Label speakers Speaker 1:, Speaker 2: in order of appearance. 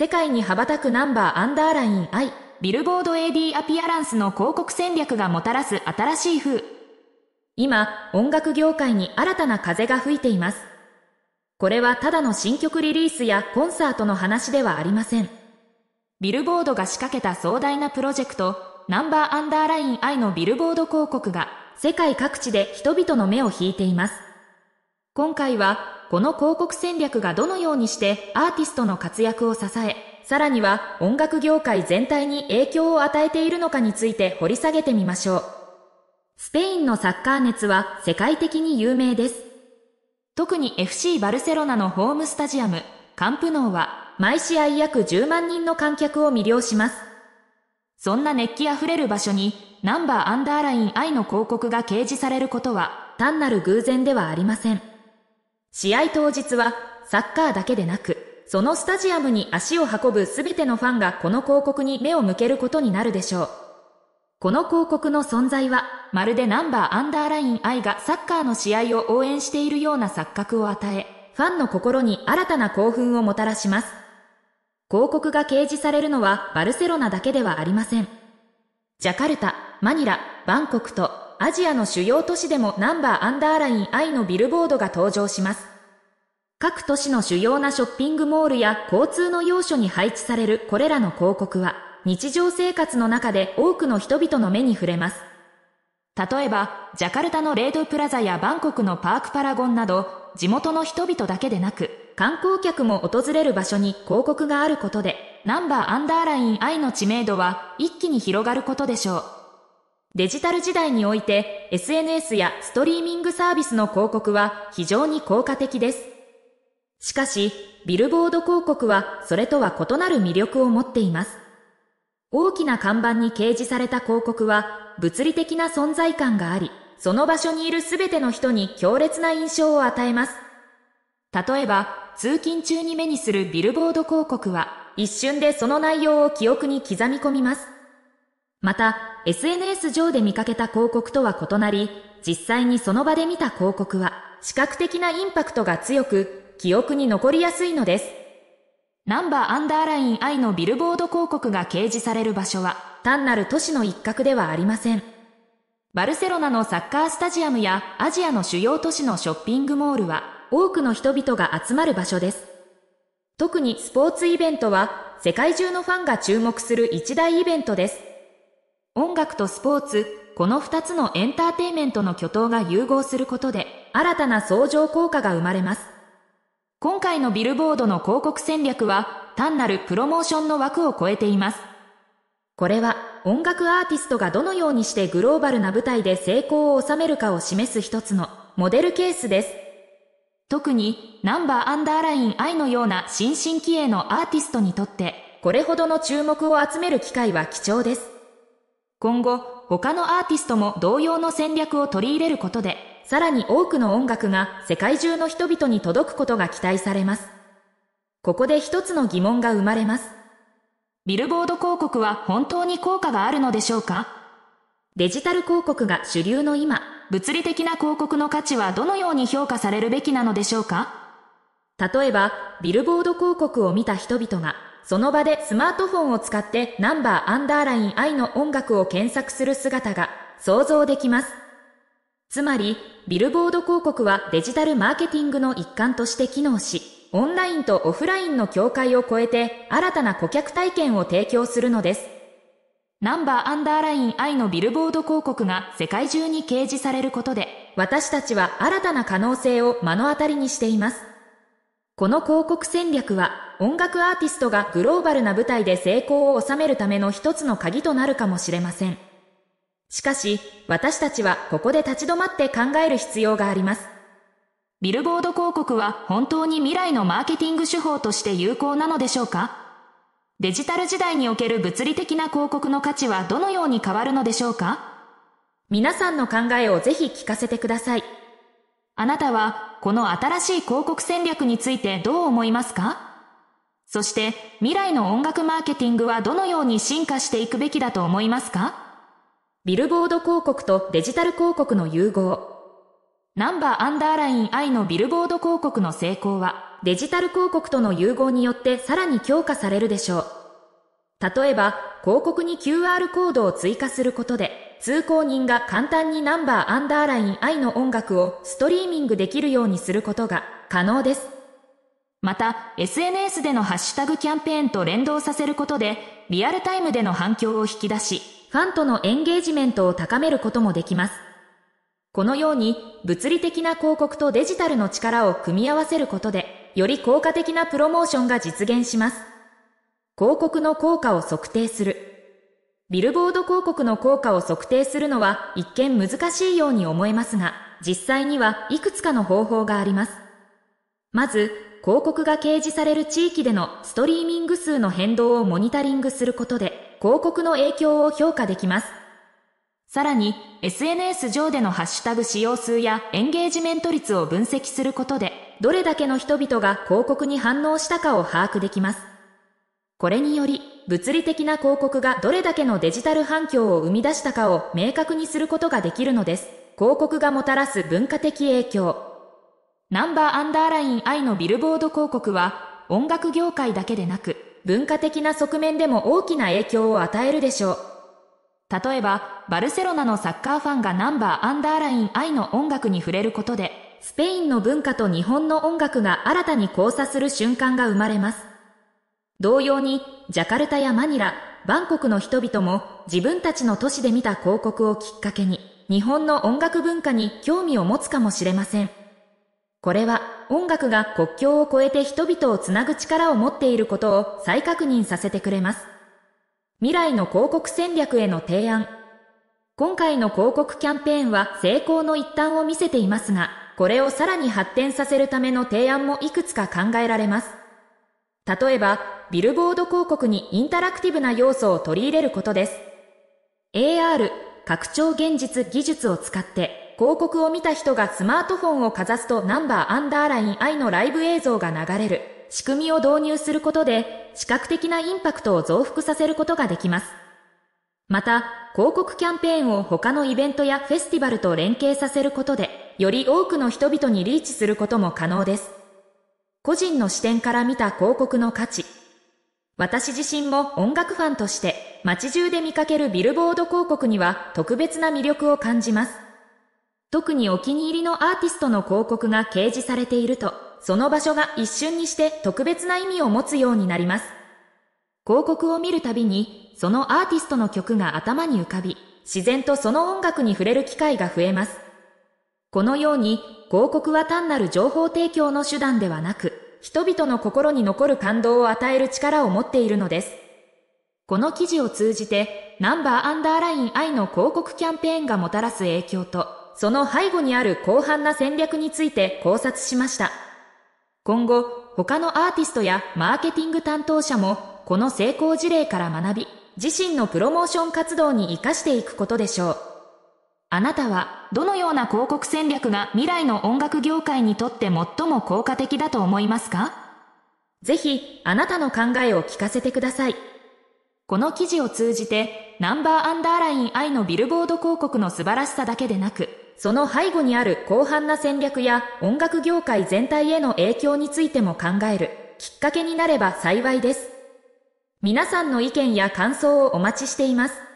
Speaker 1: 世界に羽ばたくナンバーアンダーライン I、ビルボード AD アピアランスの広告戦略がもたらす新しい風。今、音楽業界に新たな風が吹いています。これはただの新曲リリースやコンサートの話ではありません。ビルボードが仕掛けた壮大なプロジェクト、ナンバーアンダーライン I のビルボード広告が世界各地で人々の目を引いています。今回は、この広告戦略がどのようにしてアーティストの活躍を支え、さらには音楽業界全体に影響を与えているのかについて掘り下げてみましょう。スペインのサッカー熱は世界的に有名です。特に FC バルセロナのホームスタジアム、カンプノーは毎試合約10万人の観客を魅了します。そんな熱気あふれる場所にナンバーアンダーライン I の広告が掲示されることは単なる偶然ではありません。試合当日は、サッカーだけでなく、そのスタジアムに足を運ぶすべてのファンがこの広告に目を向けることになるでしょう。この広告の存在は、まるでナンバーアンダーライン愛がサッカーの試合を応援しているような錯覚を与え、ファンの心に新たな興奮をもたらします。広告が掲示されるのはバルセロナだけではありません。ジャカルタ、マニラ、バンコクとアジアの主要都市でもナンバーアンダーライン I のビルボードが登場します。各都市の主要なショッピングモールや交通の要所に配置されるこれらの広告は、日常生活の中で多くの人々の目に触れます。例えば、ジャカルタのレードプラザやバンコクのパークパラゴンなど、地元の人々だけでなく、観光客も訪れる場所に広告があることで、ナンバーアンダーライン I の知名度は一気に広がることでしょう。デジタル時代において SNS やストリーミングサービスの広告は非常に効果的です。しかし、ビルボード広告はそれとは異なる魅力を持っています。大きな看板に掲示された広告は物理的な存在感があり、その場所にいる全ての人に強烈な印象を与えます。例えば、通勤中に目にするビルボード広告は一瞬でその内容を記憶に刻み込みます。また、SNS 上で見かけた広告とは異なり、実際にその場で見た広告は、視覚的なインパクトが強く、記憶に残りやすいのです。ナンバーアンダーライン I のビルボード広告が掲示される場所は、単なる都市の一角ではありません。バルセロナのサッカースタジアムやアジアの主要都市のショッピングモールは、多くの人々が集まる場所です。特にスポーツイベントは、世界中のファンが注目する一大イベントです。音楽とスポーツ、この2つのエンターテイメントの巨頭が融合することで、新たな相乗効果が生まれます。今回のビルボードの広告戦略は、単なるプロモーションの枠を超えています。これは、音楽アーティストがどのようにしてグローバルな舞台で成功を収めるかを示す一つのモデルケースです。特に、ナンバーアンダーライン I のような新進気鋭のアーティストにとって、これほどの注目を集める機会は貴重です。今後、他のアーティストも同様の戦略を取り入れることで、さらに多くの音楽が世界中の人々に届くことが期待されます。ここで一つの疑問が生まれます。ビルボード広告は本当に効果があるのでしょうかデジタル広告が主流の今、物理的な広告の価値はどのように評価されるべきなのでしょうか例えば、ビルボード広告を見た人々がその場でスマートフォンを使ってナンバーアンダーライン i の音楽を検索する姿が想像できます。つまり、ビルボード広告はデジタルマーケティングの一環として機能し、オンラインとオフラインの境界を超えて新たな顧客体験を提供するのです。ナンバーアンダーライン i のビルボード広告が世界中に掲示されることで、私たちは新たな可能性を目の当たりにしています。この広告戦略は音楽アーティストがグローバルな舞台で成功を収めるための一つの鍵となるかもしれません。しかし、私たちはここで立ち止まって考える必要があります。ビルボード広告は本当に未来のマーケティング手法として有効なのでしょうかデジタル時代における物理的な広告の価値はどのように変わるのでしょうか皆さんの考えをぜひ聞かせてください。あなたはこの新しい広告戦略についてどう思いますかそして未来の音楽マーケティングはどのように進化していくべきだと思いますかビルボード広告とデジタル広告の融合。ナンバーアンダーライン I のビルボード広告の成功はデジタル広告との融合によってさらに強化されるでしょう。例えば広告に QR コードを追加することで通行人が簡単にナンバーアンダーライン I の音楽をストリーミングできるようにすることが可能です。また、SNS でのハッシュタグキャンペーンと連動させることで、リアルタイムでの反響を引き出し、ファンとのエンゲージメントを高めることもできます。このように、物理的な広告とデジタルの力を組み合わせることで、より効果的なプロモーションが実現します。広告の効果を測定する。ビルボード広告の効果を測定するのは一見難しいように思えますが、実際にはいくつかの方法があります。まず、広告が掲示される地域でのストリーミング数の変動をモニタリングすることで、広告の影響を評価できます。さらに、SNS 上でのハッシュタグ使用数やエンゲージメント率を分析することで、どれだけの人々が広告に反応したかを把握できます。これにより、物理的な広告がどれだけのデジタル反響を生み出したかを明確にすることができるのです。広告がもたらす文化的影響。ナンバーアンダーライン I のビルボード広告は、音楽業界だけでなく、文化的な側面でも大きな影響を与えるでしょう。例えば、バルセロナのサッカーファンがナンバーアンダーライン I の音楽に触れることで、スペインの文化と日本の音楽が新たに交差する瞬間が生まれます。同様に、ジャカルタやマニラ、バンコクの人々も自分たちの都市で見た広告をきっかけに、日本の音楽文化に興味を持つかもしれません。これは音楽が国境を越えて人々をつなぐ力を持っていることを再確認させてくれます。未来の広告戦略への提案。今回の広告キャンペーンは成功の一端を見せていますが、これをさらに発展させるための提案もいくつか考えられます。例えば、ビルボード広告にインタラクティブな要素を取り入れることです。AR、拡張現実技術を使って、広告を見た人がスマートフォンをかざすとナンバーアンダーライン I のライブ映像が流れる仕組みを導入することで、視覚的なインパクトを増幅させることができます。また、広告キャンペーンを他のイベントやフェスティバルと連携させることで、より多くの人々にリーチすることも可能です。個人の視点から見た広告の価値、私自身も音楽ファンとして街中で見かけるビルボード広告には特別な魅力を感じます。特にお気に入りのアーティストの広告が掲示されていると、その場所が一瞬にして特別な意味を持つようになります。広告を見るたびに、そのアーティストの曲が頭に浮かび、自然とその音楽に触れる機会が増えます。このように、広告は単なる情報提供の手段ではなく、人々の心に残る感動を与える力を持っているのです。この記事を通じて、ナンバーアンダーライン I の広告キャンペーンがもたらす影響と、その背後にある広範な戦略について考察しました。今後、他のアーティストやマーケティング担当者も、この成功事例から学び、自身のプロモーション活動に活かしていくことでしょう。あなたはどのような広告戦略が未来の音楽業界にとって最も効果的だと思いますかぜひあなたの考えを聞かせてください。この記事を通じてナンバーアンダーライン愛のビルボード広告の素晴らしさだけでなくその背後にある広範な戦略や音楽業界全体への影響についても考えるきっかけになれば幸いです。皆さんの意見や感想をお待ちしています。